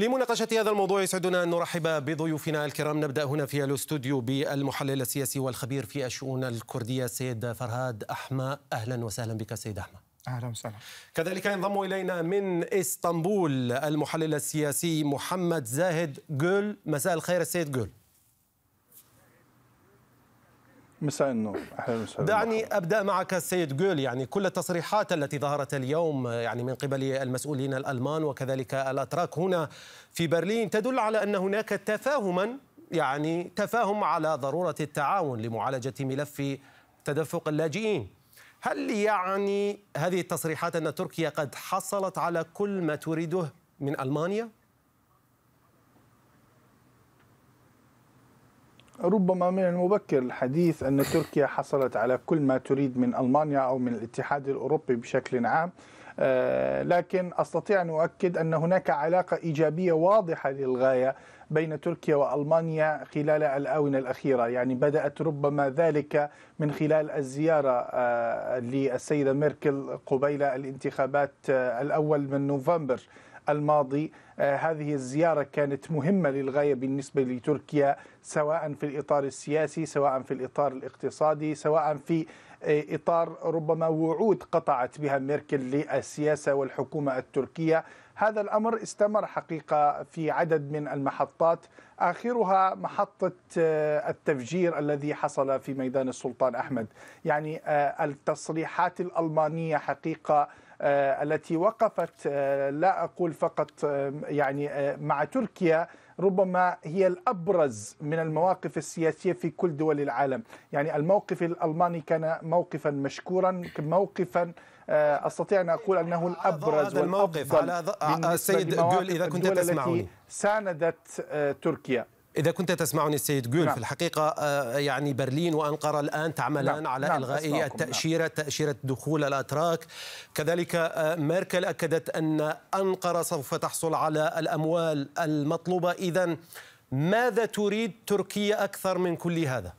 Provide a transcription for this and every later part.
لمناقشة هذا الموضوع يسعدنا أن نرحب بضيوفنا الكرام نبدأ هنا في الاستوديو بالمحلل السياسي والخبير في الشؤون الكردية سيد فرهاد أحمى أهلا وسهلا بك سيد أحمى اهلا وسهلا كذلك ينضم الينا من اسطنبول المحلل السياسي محمد زاهد جول مساء الخير السيد جول مساء النور اهلا وسهلا دعني ابدا معك السيد جول يعني كل التصريحات التي ظهرت اليوم يعني من قبل المسؤولين الالمان وكذلك الاتراك هنا في برلين تدل على ان هناك تفاهما يعني تفاهم على ضروره التعاون لمعالجه ملف تدفق اللاجئين هل يعني هذه التصريحات ان تركيا قد حصلت على كل ما تريده من المانيا ربما من المبكر الحديث أن تركيا حصلت على كل ما تريد من ألمانيا أو من الاتحاد الأوروبي بشكل عام آه، لكن استطيع ان اؤكد ان هناك علاقه ايجابيه واضحه للغايه بين تركيا والمانيا خلال الاونه الاخيره، يعني بدات ربما ذلك من خلال الزياره آه، للسيده ميركل قبيل الانتخابات آه، الاول من نوفمبر الماضي آه، هذه الزيارة كانت مهمة للغاية بالنسبة لتركيا سواء في الإطار السياسي سواء في الإطار الاقتصادي سواء في آه، إطار ربما وعود قطعت بها ميركل للسياسة والحكومة التركية هذا الأمر استمر حقيقة في عدد من المحطات آخرها محطة آه، التفجير الذي حصل في ميدان السلطان أحمد يعني التصريحات الألمانية حقيقة آه، التي وقفت آه، لا اقول فقط آه، يعني مع تركيا ربما هي الابرز من المواقف السياسيه في كل دول العالم، يعني الموقف الالماني كان موقفا مشكورا، موقفا استطيع ان اقول انه الابرز هذا الموقف على السيد جول اذا كنت تسمعني التي ساندت تركيا إذا كنت تسمعني السيد جول نعم. في الحقيقة آه، يعني برلين وأنقرة الآن تعملان نعم. على نعم. إلغاء التأشيرة نعم. تأشيرة دخول الأتراك كذلك آه، ميركل أكدت أن أنقرة سوف تحصل على الأموال المطلوبة إذا ماذا تريد تركيا أكثر من كل هذا؟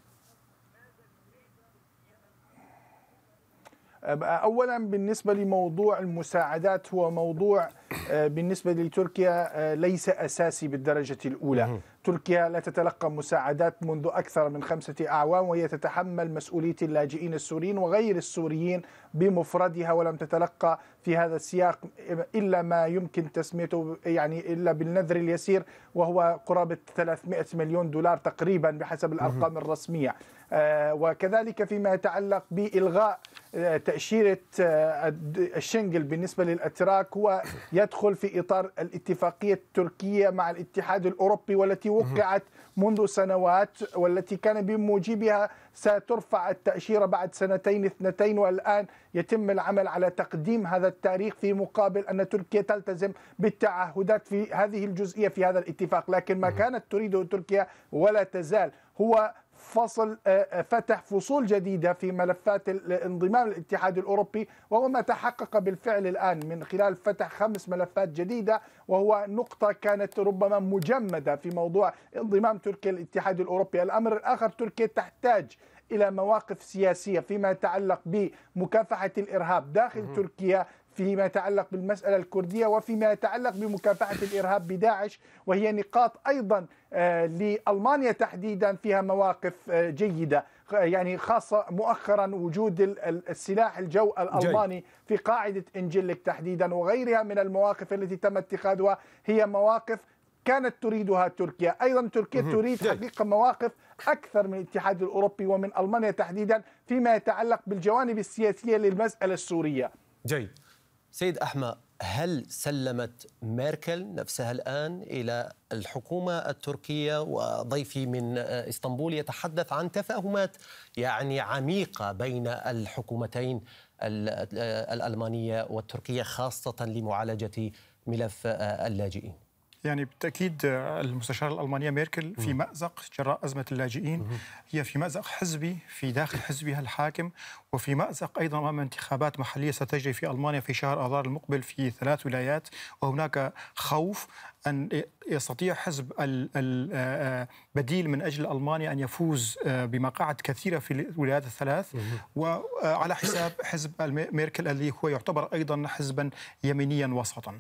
اولا بالنسبه لموضوع المساعدات هو موضوع آه، بالنسبه لتركيا ليس اساسي بالدرجه الاولى تركيا لا تتلقى مساعدات منذ أكثر من خمسة أعوام وهي تتحمل مسؤولية اللاجئين السوريين وغير السوريين بمفردها ولم تتلقى في هذا السياق إلا ما يمكن تسميته يعني إلا بالنذر اليسير وهو قرابة 300 مليون دولار تقريبا بحسب الأرقام الرسمية آه، وكذلك فيما يتعلق بإلغاء آه، تأشيرة آه، الشنجل بالنسبة للأتراك هو يدخل في إطار الاتفاقية التركية مع الاتحاد الأوروبي والتي وقعت منذ سنوات والتي كان بموجبها سترفع التأشيرة بعد سنتين اثنتين والآن يتم العمل على تقديم هذا التاريخ في مقابل أن تركيا تلتزم بالتعهدات في هذه الجزئية في هذا الاتفاق لكن ما كانت تريده تركيا ولا تزال هو فصل آه، آه، فتح فصول جديدة في ملفات الانضمام للاتحاد الأوروبي وهو ما تحقق بالفعل الآن من خلال فتح خمس ملفات جديدة وهو نقطة كانت ربما مجمدة في موضوع انضمام تركيا للاتحاد الأوروبي الأمر الآخر تركيا تحتاج الى مواقف سياسيه فيما يتعلق بمكافحه الارهاب داخل تركيا فيما يتعلق بالمسألة الكردية وفيما يتعلق بمكافحة الإرهاب بداعش وهي نقاط أيضا آه، لألمانيا تحديدا فيها مواقف آه، جيدة يعني خاصة مؤخرا وجود السلاح الجو الألماني في قاعدة إنجلك تحديدا وغيرها من المواقف التي تم اتخاذها هي مواقف كانت تريدها تركيا أيضا تركيا تريد حقيقة مواقف أكثر من الاتحاد الأوروبي ومن ألمانيا تحديدا فيما يتعلق بالجوانب السياسية للمسألة السورية جيد سيد أحمد هل سلمت ميركل نفسها الآن إلى الحكومة التركية وضيفي من إسطنبول يتحدث عن تفاهمات يعني عميقة بين الحكومتين الألمانية والتركية خاصة لمعالجة ملف اللاجئين يعني بالتاكيد آه، المستشاره الالمانيه ميركل في مازق جراء ازمه اللاجئين هي في مازق حزبي في داخل حزبها الحاكم وفي مازق ايضا امام انتخابات محليه ستجري في المانيا في شهر اذار المقبل في ثلاث ولايات وهناك خوف أن يستطيع حزب البديل آه، آه، من أجل ألمانيا أن يفوز آه، بمقاعد كثيرة في الولايات الثلاث وعلى حساب حزب ميركل الذي هو يعتبر أيضا حزبا يمينيا وسطا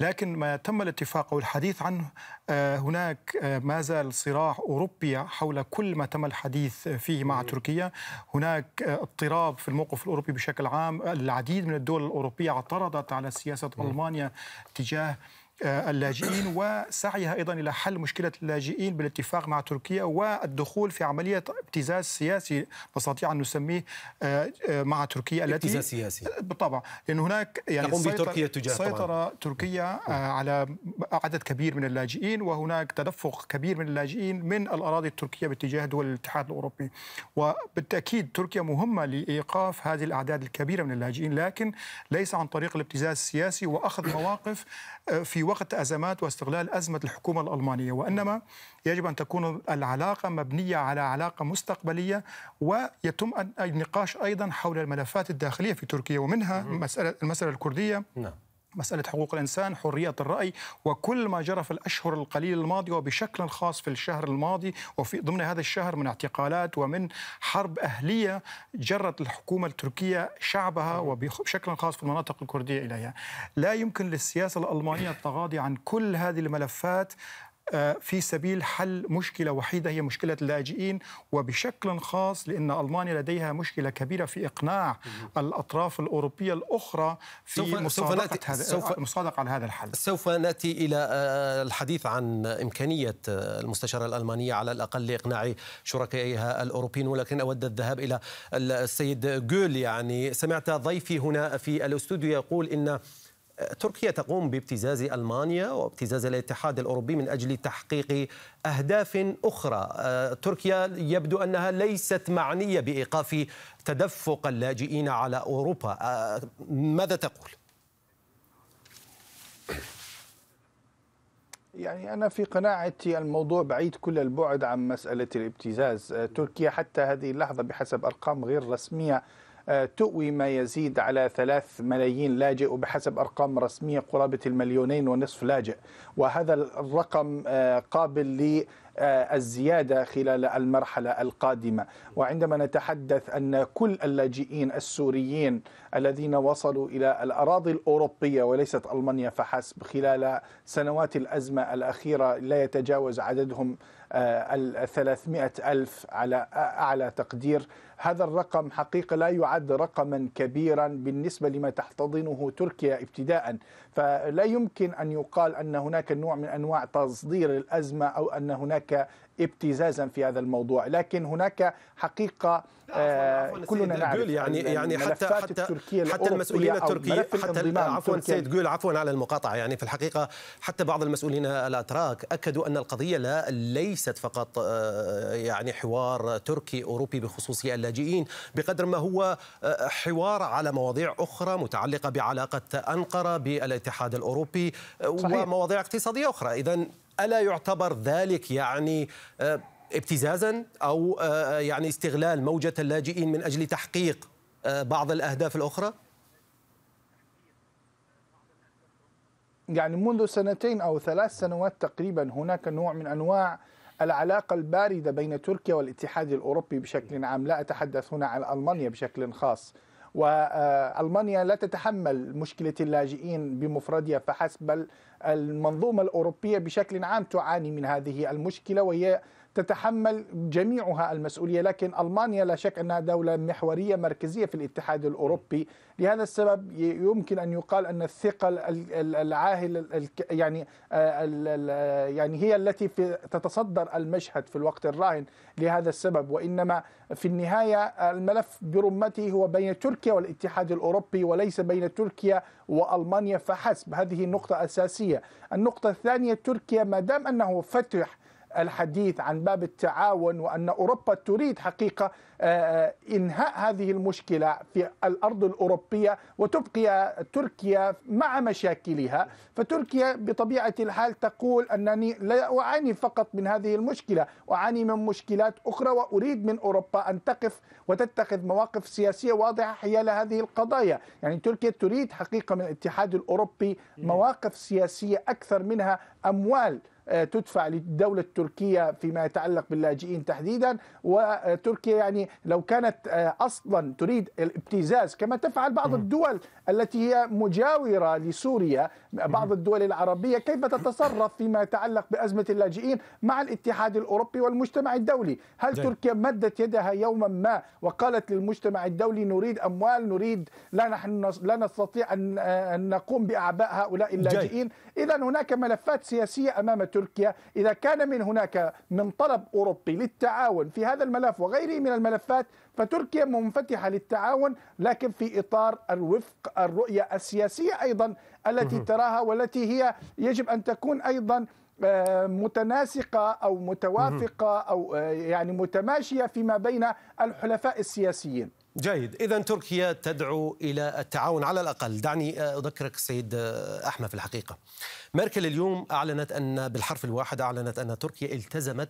لكن ما تم الاتفاق أو الحديث عنه هناك ما زال صراع أوروبي حول كل ما تم الحديث فيه مع تركيا هناك اضطراب في الموقف الأوروبي بشكل عام العديد من الدول الأوروبية اعترضت على سياسة ألمانيا تجاه اللاجئين وسعيها ايضا الى حل مشكله اللاجئين بالاتفاق مع تركيا والدخول في عمليه ابتزاز سياسي نستطيع ان نسميه آه، آه، مع تركيا التي ابتزاز سياسي بالطبع لان هناك يعني تقوم بتركيا تجاه سيطر تركيا آه، نعم. على عدد كبير من اللاجئين وهناك تدفق كبير من اللاجئين من الاراضي التركيه باتجاه دول الاتحاد الاوروبي وبالتاكيد تركيا مهمه لايقاف هذه الاعداد الكبيره من اللاجئين لكن ليس عن طريق الابتزاز السياسي واخذ مواقف في وقت أزمات واستغلال أزمة الحكومة الألمانية وإنما يجب أن تكون العلاقة مبنية على علاقة مستقبلية ويتم النقاش أيضا حول الملفات الداخلية في تركيا ومنها مسألة المسألة الكردية نعم. مسألة حقوق الإنسان حرية الرأي وكل ما جرى في الأشهر القليلة الماضية وبشكل خاص في الشهر الماضي وفي ضمن هذا الشهر من اعتقالات ومن حرب أهلية جرت الحكومة التركية شعبها وبشكل خاص في المناطق الكردية إليها لا يمكن للسياسة الألمانية التغاضي عن كل هذه الملفات آه، في سبيل حل مشكلة وحيدة هي مشكلة اللاجئين وبشكل خاص لأن ألمانيا لديها مشكلة كبيرة في إقناع الأطراف الأوروبية الأخرى في مصادقة, هذا سوف آه، مصادقة على هذا الحل سوف نأتي إلى آه، الحديث عن إمكانية المستشارة الألمانية على الأقل لإقناع شركائها الأوروبيين ولكن أود الذهاب إلى السيد جول يعني سمعت ضيفي هنا في الاستوديو يقول إن تركيا تقوم بابتزاز المانيا وابتزاز الاتحاد الاوروبي من اجل تحقيق اهداف اخرى آه، تركيا يبدو انها ليست معنيه بايقاف تدفق اللاجئين على اوروبا آه، ماذا تقول يعني أنا في قناعتي الموضوع بعيد كل البعد عن مسألة الابتزاز آه، تركيا حتى هذه اللحظة بحسب أرقام غير رسمية تؤوي ما يزيد على ثلاث ملايين لاجئ وبحسب أرقام رسمية قرابة المليونين ونصف لاجئ وهذا الرقم آه، قابل ل الزيادة خلال المرحلة القادمة وعندما نتحدث أن كل اللاجئين السوريين الذين وصلوا إلى الأراضي الأوروبية وليست ألمانيا فحسب خلال سنوات الأزمة الأخيرة لا يتجاوز عددهم 300 آه، ألف على أعلى تقدير هذا الرقم حقيقة لا يعد رقما كبيرا بالنسبة لما تحتضنه تركيا ابتداء فلا يمكن أن يقال أن هناك نوع من أنواع تصدير الأزمة أو أن هناك ابتزازا في هذا الموضوع لكن هناك حقيقة آه كلنا نعرف يعني يعني حتى حتى حتى المسؤولين التركيين حتى عفوا سيد جول عفوا على المقاطعه يعني في الحقيقه حتى بعض المسؤولين الاتراك اكدوا ان القضيه لا ليست فقط آه، يعني حوار تركي اوروبي بخصوصيه اللاجئين بقدر ما هو آه، حوار على مواضيع اخرى متعلقه بعلاقه انقره بالاتحاد الاوروبي آه، صحيح. ومواضيع اقتصاديه اخرى اذا ألا يعتبر ذلك يعني آه، ابتزازا أو آه، آه، يعني استغلال موجة اللاجئين من أجل تحقيق بعض الأهداف الأخرى؟ يعني منذ سنتين أو ثلاث سنوات تقريبا هناك نوع من أنواع العلاقة الباردة بين تركيا والاتحاد الأوروبي بشكل عام لا أتحدث هنا عن ألمانيا بشكل خاص وألمانيا لا تتحمل مشكلة اللاجئين بمفردها فحسب بل المنظومة الأوروبية بشكل عام تعاني من هذه المشكلة وهي تتحمل جميعها المسؤولية لكن ألمانيا لا شك أنها دولة محورية مركزية في الاتحاد الأوروبي لهذا السبب يمكن أن يقال أن الثقل العاهل يعني آه، يعني هي التي في تتصدر المشهد في الوقت الراهن لهذا السبب وإنما في النهاية الملف برمته هو بين تركيا والاتحاد الأوروبي وليس بين تركيا وألمانيا فحسب هذه نقطه أساسية النقطة الثانية تركيا ما دام أنه فتح الحديث عن باب التعاون وان اوروبا تريد حقيقه آه، آه، انهاء هذه المشكله في الارض الاوروبيه وتبقي تركيا مع مشاكلها فتركيا بطبيعه الحال تقول انني لا اعاني فقط من هذه المشكله اعاني من مشكلات اخرى واريد من اوروبا ان تقف وتتخذ مواقف سياسيه واضحه حيال هذه القضايا يعني تركيا تريد حقيقه من الاتحاد الاوروبي مواقف سياسيه اكثر منها اموال آه، تدفع للدولة التركية فيما يتعلق باللاجئين تحديدا وتركيا يعني لو كانت آه، أصلا تريد الابتزاز كما تفعل بعض الدول التي هي مجاورة لسوريا بعض الدول العربية كيف تتصرف فيما يتعلق بأزمة اللاجئين مع الاتحاد الأوروبي والمجتمع الدولي هل تركيا مدت يدها يوما ما وقالت للمجتمع الدولي نريد أموال نريد لا نحن لا نستطيع آه، أن نقوم بأعباء هؤلاء اللاجئين إذا هناك ملفات سياسية أمام تركيا إذا كان من هناك من طلب أوروبي للتعاون في هذا الملف وغيره من الملفات فتركيا منفتحة للتعاون لكن في إطار الوفق الرؤية السياسية أيضا التي تراها والتي هي يجب أن تكون أيضا آه، متناسقة أو متوافقة أو آه، يعني متماشية فيما بين الحلفاء السياسيين جيد إذا تركيا تدعو إلى التعاون على الأقل دعني آه، أذكرك سيد آه، أحمد في الحقيقة ميركل اليوم أعلنت أن بالحرف الواحد أعلنت أن تركيا التزمت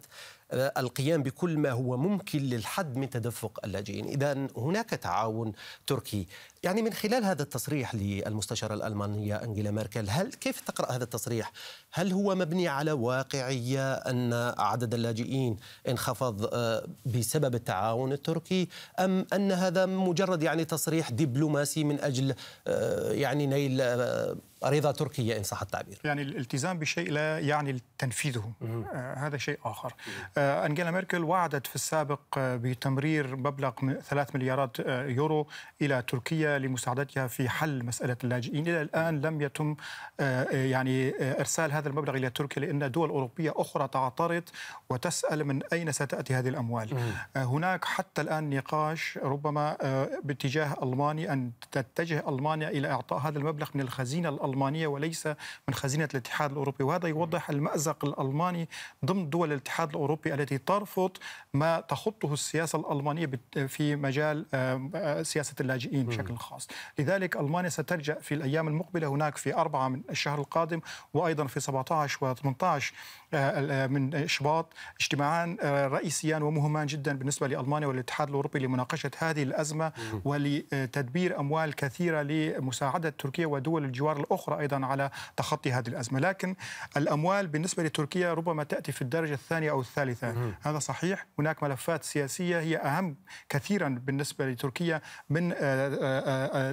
القيام بكل ما هو ممكن للحد من تدفق اللاجئين إذا هناك تعاون تركي يعني من خلال هذا التصريح للمستشارة الألمانية أنجيلا ميركل هل كيف تقرأ هذا التصريح هل هو مبني على واقعية أن عدد اللاجئين انخفض آه، بسبب التعاون التركي أم أن هذا مجرد يعني تصريح دبلوماسي من أجل آه، يعني نيل آه، رضا تركيا إن صح التعبير يعني الالتزام بشيء لا يعني تنفيذه آه هذا شيء آخر آه أنجيلا ميركل وعدت في السابق آه، بتمرير مبلغ 3 مليارات آه، يورو إلى تركيا لمساعدتها في حل مسألة اللاجئين إلى الآن لم يتم آه، يعني إرسال هذا المبلغ إلى تركيا لأن دول أوروبية أخرى تعترض وتسأل من أين ستأتي هذه الأموال هناك حتى الآن نقاش ربما باتجاه ألمانيا أن تتجه ألمانيا إلى إعطاء هذا المبلغ من الخزينة الألمانية الألمانية وليس من خزينة الاتحاد الأوروبي وهذا يوضح المأزق الألماني ضمن دول الاتحاد الأوروبي التي ترفض ما تخطه السياسة الألمانية في مجال آه، آه، سياسة اللاجئين بشكل خاص لذلك ألمانيا ستلجأ في الأيام المقبلة هناك في أربعة من الشهر القادم وأيضا في 17 و 18 آه، من شباط اجتماعان رئيسيان ومهمان جدا بالنسبة لألمانيا والاتحاد الأوروبي لمناقشة هذه الأزمة ولتدبير أموال كثيرة لمساعدة تركيا ودول الجوار الأخرى أخرى أيضا على تخطي هذه الأزمة لكن الأموال بالنسبة لتركيا ربما تأتي في الدرجة الثانية أو الثالثة هذا صحيح هناك ملفات سياسية هي أهم كثيرا بالنسبة لتركيا من آه، آه، آه،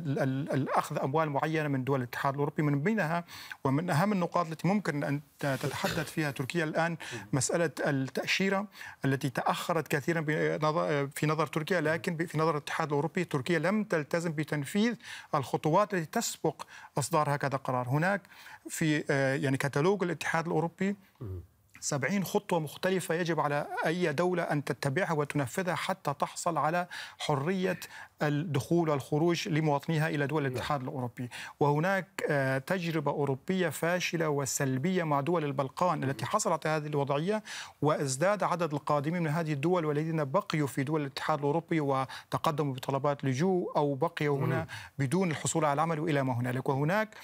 الأخذ أموال معينة من دول الاتحاد الأوروبي من بينها ومن أهم النقاط التي ممكن أن تتحدث فيها تركيا الآن مسألة التأشيرة التي تأخرت كثيرا في نظر تركيا لكن في نظر الاتحاد الأوروبي تركيا لم تلتزم بتنفيذ الخطوات التي تسبق إصدار هكذا قرار هناك في آه، يعني كتالوج الاتحاد الاوروبي 70 خطوة مختلفة يجب على أي دولة أن تتبعها وتنفذها حتى تحصل على حرية الدخول والخروج لمواطنيها إلى دول نعم. الاتحاد الأوروبي وهناك آه، تجربة أوروبية فاشلة وسلبية مع دول البلقان التي نعم. حصلت هذه الوضعية وازداد عدد القادمين من هذه الدول والذين بقيوا في دول الاتحاد الأوروبي وتقدموا بطلبات لجوء أو بقيوا هنا نعم. بدون الحصول على العمل وإلى ما هنالك وهناك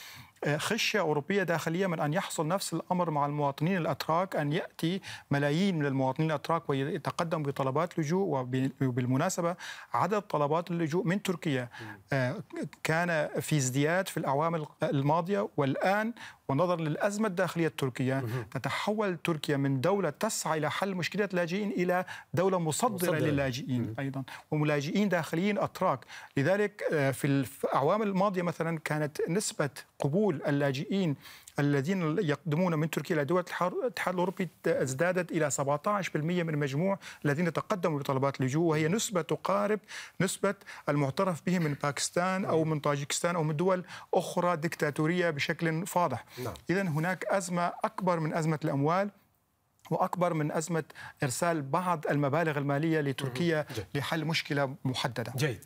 خشية أوروبية داخلية من أن يحصل نفس الأمر مع المواطنين الأتراك أن يأتي ملايين من المواطنين الأتراك ويتقدم بطلبات لجوء وبالمناسبة عدد طلبات اللجوء من تركيا آه، كان في ازدياد في الأعوام الماضية والآن ونظرا للأزمة الداخلية التركية تتحول تركيا من دولة تسعى إلى حل مشكلة لاجئين إلى دولة مصدرة مصدر. للاجئين أيضا وملاجئين داخليين أتراك لذلك آه، في الأعوام الماضية مثلا كانت نسبة قبول اللاجئين الذين يقدمون من تركيا إلى دول الاتحاد الأوروبي ازدادت إلى 17% من مجموع الذين تقدموا بطلبات اللجوء وهي نسبة تقارب نسبة المعترف به من باكستان أو من طاجكستان أو من دول أخرى دكتاتورية بشكل فاضح نعم. إذا هناك أزمة أكبر من أزمة الأموال واكبر من ازمه ارسال بعض المبالغ الماليه لتركيا لحل مشكله محدده. جيد.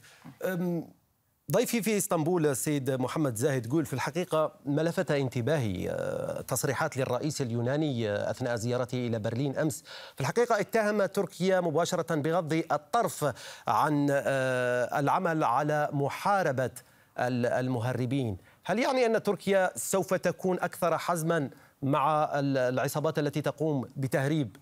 ضيفي في اسطنبول السيد محمد زاهد قول في الحقيقة ما لفت انتباهي آه، تصريحات للرئيس اليوناني آه، أثناء زيارته إلى برلين أمس في الحقيقة اتهم تركيا مباشرة بغض الطرف عن آه، العمل على محاربة المهربين هل يعني أن تركيا سوف تكون أكثر حزما مع العصابات التي تقوم بتهريب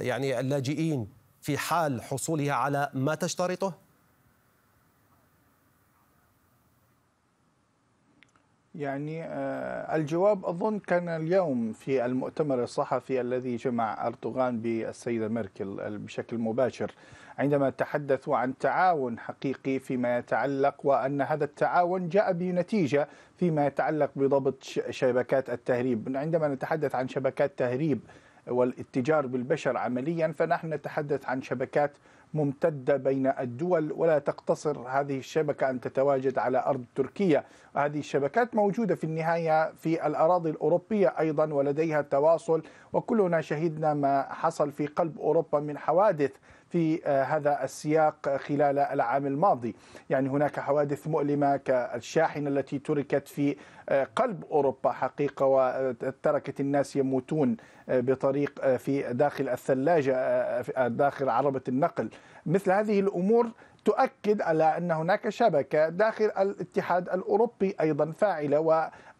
يعني اللاجئين في حال حصولها على ما تشترطه؟ يعني آه، الجواب أظن كان اليوم في المؤتمر الصحفي الذي جمع أردوغان بالسيدة ميركل بشكل مباشر عندما تحدثوا عن تعاون حقيقي فيما يتعلق وأن هذا التعاون جاء بنتيجة فيما يتعلق بضبط شبكات التهريب عندما نتحدث عن شبكات تهريب والاتجار بالبشر عمليا فنحن نتحدث عن شبكات ممتدة بين الدول ولا تقتصر هذه الشبكة أن تتواجد على أرض تركيا هذه الشبكات موجودة في النهاية في الأراضي الأوروبية أيضا ولديها تواصل وكلنا شهدنا ما حصل في قلب أوروبا من حوادث في آه، هذا السياق خلال العام الماضي يعني هناك حوادث مؤلمة كالشاحنة التي تركت في آه، قلب أوروبا حقيقة وتركت الناس يموتون بطريق آه، في داخل الثلاجة آه، آه، داخل عربة النقل مثل هذه الأمور تؤكد على ان هناك شبكه داخل الاتحاد الاوروبي ايضا فاعله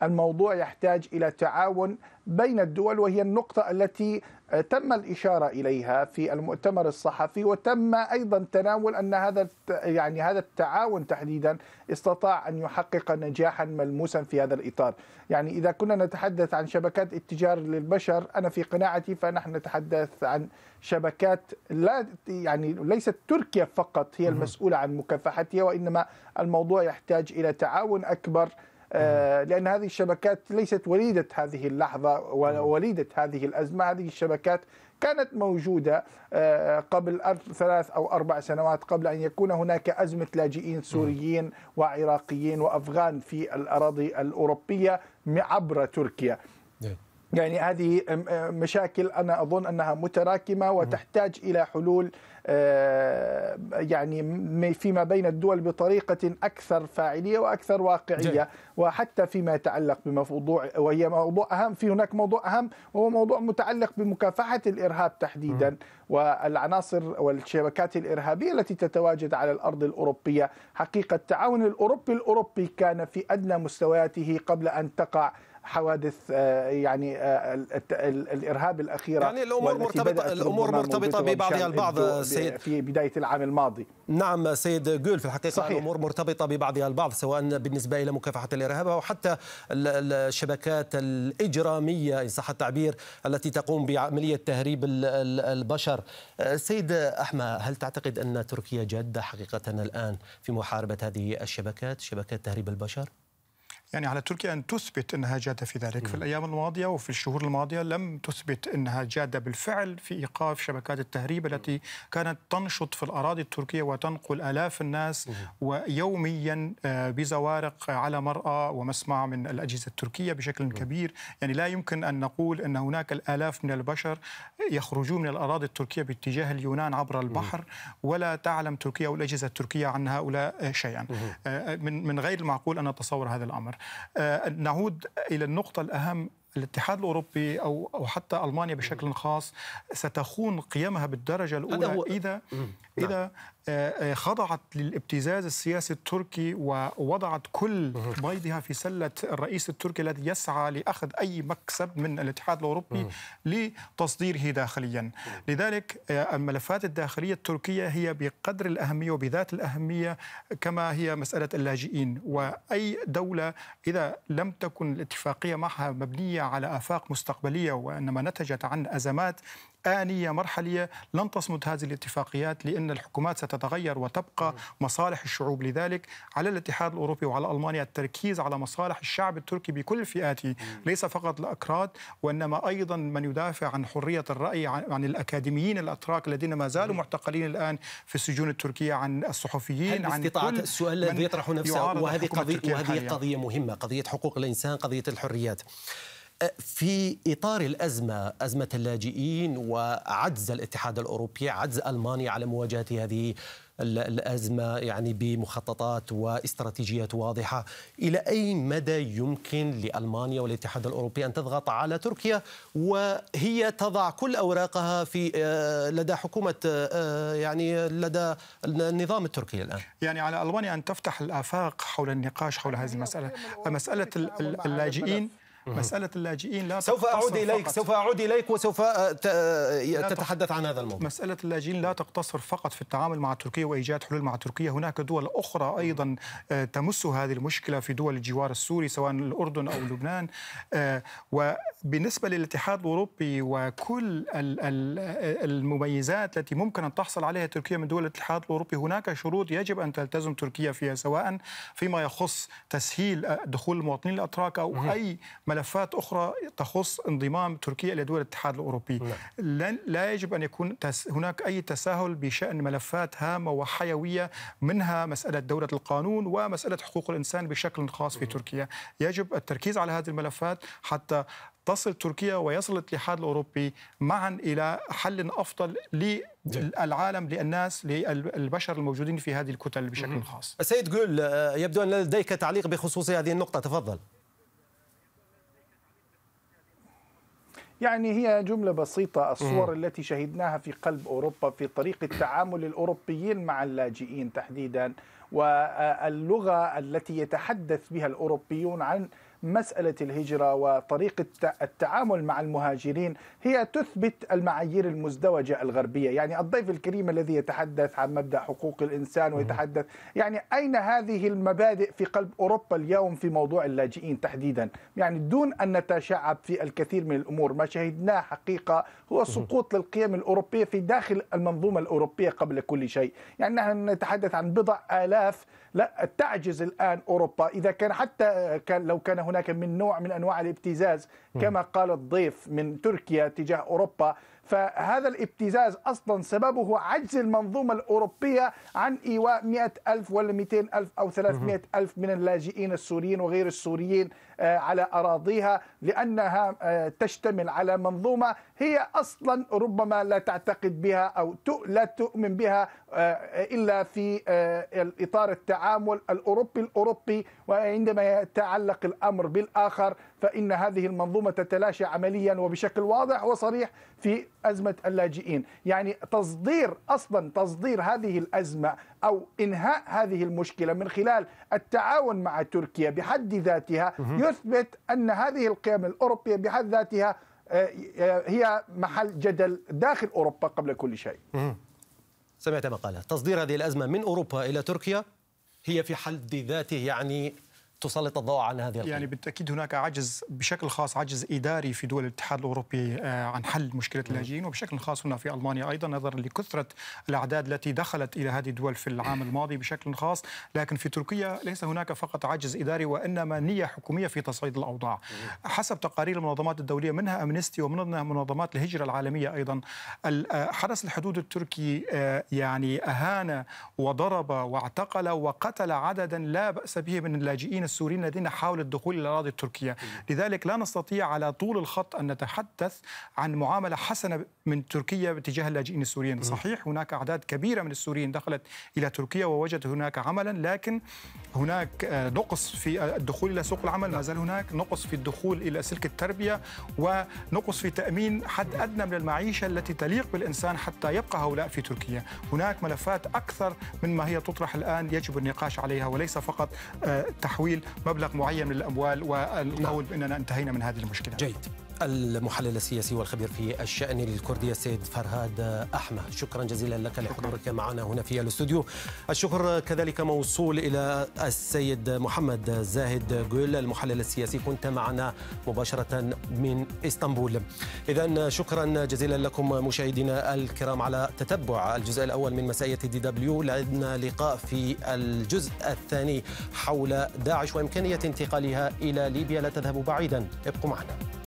والموضوع يحتاج الى تعاون بين الدول وهي النقطه التي تم الاشاره اليها في المؤتمر الصحفي وتم ايضا تناول ان هذا يعني هذا التعاون تحديدا استطاع ان يحقق نجاحا ملموسا في هذا الاطار، يعني اذا كنا نتحدث عن شبكات التجار للبشر انا في قناعتي فنحن نتحدث عن شبكات لا يعني ليست تركيا فقط هي المسؤولة عن مكافحتها وإنما الموضوع يحتاج إلى تعاون أكبر آه، لأن هذه الشبكات ليست وليدة هذه اللحظة وليدة هذه الأزمة هذه الشبكات كانت موجودة آه، قبل ثلاث أو أربع سنوات قبل أن يكون هناك أزمة لاجئين سوريين وعراقيين وأفغان في الأراضي الأوروبية عبر تركيا يعني هذه مشاكل انا اظن انها متراكمه وتحتاج الى حلول آه، يعني فيما بين الدول بطريقه اكثر فاعليه واكثر واقعيه جي. وحتى فيما يتعلق بموضوع وهي موضوع اهم في هناك موضوع اهم وهو موضوع متعلق بمكافحه الارهاب تحديدا م. والعناصر والشبكات الارهابيه التي تتواجد على الارض الاوروبيه حقيقه التعاون الاوروبي الاوروبي كان في ادنى مستوياته قبل ان تقع حوادث آه، يعني آه، الارهاب الاخيره يعني الامور مرتبطه الامور مرتبطه ببعضها البعض سيد في بدايه العام الماضي نعم سيد جول في الحقيقه صحيح. الامور مرتبطه ببعضها البعض سواء بالنسبه الى مكافحه الارهاب او حتى الشبكات الاجراميه ان صح التعبير التي تقوم بعمليه تهريب البشر آه، سيد احمد هل تعتقد ان تركيا جاده حقيقه الان في محاربه هذه الشبكات شبكات تهريب البشر يعني على تركيا أن تثبت أنها جادة في ذلك في الأيام الماضية وفي الشهور الماضية لم تثبت أنها جادة بالفعل في إيقاف شبكات التهريب التي كانت تنشط في الأراضي التركية وتنقل آلاف الناس ويوميا آه، بزوارق على مرأى ومسمع من الأجهزة التركية بشكل كبير يعني لا يمكن أن نقول أن هناك الآلاف من البشر يخرجون من الأراضي التركية باتجاه اليونان عبر البحر ولا تعلم تركيا والأجهزة التركية عن هؤلاء شيئا آه، آه، من غير المعقول أن نتصور هذا الأمر آه، نعود الى النقطه الاهم الاتحاد الاوروبي او او حتى المانيا بشكل خاص ستخون قيمها بالدرجه الاولى اذا اذا نعم. آه، آه، خضعت للابتزاز السياسي التركي ووضعت كل بيضها في سلة الرئيس التركي الذي يسعى لأخذ أي مكسب من الاتحاد الأوروبي لتصديره داخليا لذلك آه، الملفات الداخلية التركية هي بقدر الأهمية وبذات الأهمية كما هي مسألة اللاجئين وأي دولة إذا لم تكن الاتفاقية معها مبنية على آفاق مستقبلية وإنما نتجت عن أزمات آنية مرحلية لن تصمد هذه الاتفاقيات لأن الحكومات ستتغير وتبقى مصالح الشعوب لذلك على الاتحاد الأوروبي وعلى ألمانيا التركيز على مصالح الشعب التركي بكل فئاته ليس فقط الأكراد وإنما أيضا من يدافع عن حرية الرأي عن الأكاديميين الأتراك الذين ما زالوا معتقلين الآن في السجون التركية عن الصحفيين عن كل السؤال الذي يطرح نفسه وهذه قضية وهذه قضية مهمة قضية حقوق الإنسان قضية الحريات في اطار الازمه ازمه اللاجئين وعجز الاتحاد الاوروبي عجز المانيا على مواجهه هذه الازمه يعني بمخططات واستراتيجيات واضحه الى اي مدى يمكن لالمانيا والاتحاد الاوروبي ان تضغط على تركيا وهي تضع كل اوراقها في آه، لدى حكومه آه، آه، يعني لدى النظام التركي الان يعني على المانيا ان تفتح الافاق حول النقاش حول هذه المساله أيوة، مساله اللاجئين مسألة اللاجئين لا سوف أعود إليك فقط. سوف أعود إليك وسوف آه، آه، تتحدث عن هذا الموضوع مسألة اللاجئين لا تقتصر فقط في التعامل مع تركيا وإيجاد حلول مع تركيا هناك دول أخرى أيضا آه، تمس هذه المشكلة في دول الجوار السوري سواء الأردن أو لبنان وبالنسبة للاتحاد الأوروبي وكل المميزات التي ممكن أن تحصل عليها تركيا من دول الاتحاد الأوروبي هناك شروط يجب أن تلتزم تركيا فيها سواء فيما يخص تسهيل دخول المواطنين الأتراك أو أي ملفات أخرى تخص انضمام تركيا إلى دول الاتحاد الأوروبي نعم. لا, لا يجب أن يكون هناك أي تساهل بشأن ملفات هامة وحيوية منها مسألة دولة القانون ومسألة حقوق الإنسان بشكل خاص في تركيا يجب التركيز على هذه الملفات حتى تصل تركيا ويصل الاتحاد الاوروبي معا الى حل افضل للعالم للناس للبشر الموجودين في هذه الكتل بشكل خاص. السيد جول يبدو ان لديك تعليق بخصوص هذه النقطه تفضل. يعني هي جملة بسيطة الصور م. التي شهدناها في قلب أوروبا في طريقة تعامل الأوروبيين مع اللاجئين تحديدا واللغة التي يتحدث بها الأوروبيون عن مسألة الهجرة وطريقة التعامل مع المهاجرين هي تثبت المعايير المزدوجة الغربية يعني الضيف الكريم الذي يتحدث عن مبدأ حقوق الإنسان ويتحدث يعني أين هذه المبادئ في قلب أوروبا اليوم في موضوع اللاجئين تحديدا يعني دون أن نتشعب في الكثير من الأمور ما شهدناه حقيقة هو سقوط للقيم الأوروبية في داخل المنظومة الأوروبية قبل كل شيء يعني نحن نتحدث عن بضع آلاف لا تعجز الآن أوروبا إذا كان حتى كان لو كان هناك من نوع من أنواع الابتزاز كما قال الضيف من تركيا تجاه أوروبا فهذا الابتزاز أصلا سببه عجز المنظومة الأوروبية عن إيواء 100 ألف ولا 200 ألف أو 300 ألف من اللاجئين السوريين وغير السوريين آه، على أراضيها لأنها آه، تشتمل على منظومة هي أصلا ربما لا تعتقد بها أو لا تؤمن بها آه، إلا في إطار التعامل الأوروبي الأوروبي وعندما يتعلق الأمر بالآخر فإن هذه المنظومة تتلاشى عمليا وبشكل واضح وصريح في أزمة اللاجئين يعني تصدير أصلا تصدير هذه الأزمة أو إنهاء هذه المشكلة من خلال التعاون مع تركيا بحد ذاتها يثبت أن هذه القيم الأوروبية بحد ذاتها آه، آه، هي محل جدل داخل أوروبا قبل كل شيء سمعت مقالة تصدير هذه الأزمة من أوروبا إلى تركيا هي في حد ذاته يعني تسلط الضوء على هذه القيمة. يعني بالتاكيد هناك عجز بشكل خاص عجز اداري في دول الاتحاد الاوروبي آه، عن حل مشكله اللاجئين وبشكل خاص هنا في المانيا ايضا نظرا لكثره الاعداد التي دخلت الى هذه الدول في العام الماضي بشكل خاص لكن في تركيا ليس هناك فقط عجز اداري وانما نيه حكوميه في تصعيد الاوضاع حسب تقارير المنظمات الدوليه منها امنستي ومنها منظمات الهجره العالميه ايضا آه، حرس الحدود التركي آه، يعني اهان وضرب واعتقل وقتل عددا لا باس به من اللاجئين السوريين الذين حاولوا الدخول إلى الأراضي التركية لذلك لا نستطيع على طول الخط أن نتحدث عن معاملة حسنة من تركيا باتجاه اللاجئين السوريين صحيح هناك أعداد كبيرة من السوريين دخلت إلى تركيا ووجدت هناك عملا لكن هناك آه، نقص في آه، الدخول إلى سوق العمل ما نعم. زال هناك نقص في الدخول إلى سلك التربية ونقص في تأمين حد أدنى من المعيشة التي تليق بالإنسان حتى يبقى هؤلاء في تركيا هناك ملفات أكثر مما هي تطرح الآن يجب النقاش عليها وليس فقط آه، تحويل مبلغ معين من الاموال والقول باننا انتهينا من هذه المشكله جيد المحلل السياسي والخبير في الشأن الكردي السيد فرهاد أحمد شكرا جزيلا لك لحضورك معنا هنا في الاستوديو الشكر كذلك موصول إلى السيد محمد زاهد جول المحلل السياسي كنت معنا مباشرة من إسطنبول إذا شكرا جزيلا لكم مشاهدينا الكرام على تتبع الجزء الأول من مسائية دي دبليو لدينا لقاء في الجزء الثاني حول داعش وإمكانية انتقالها إلى ليبيا لا تذهبوا بعيدا ابقوا معنا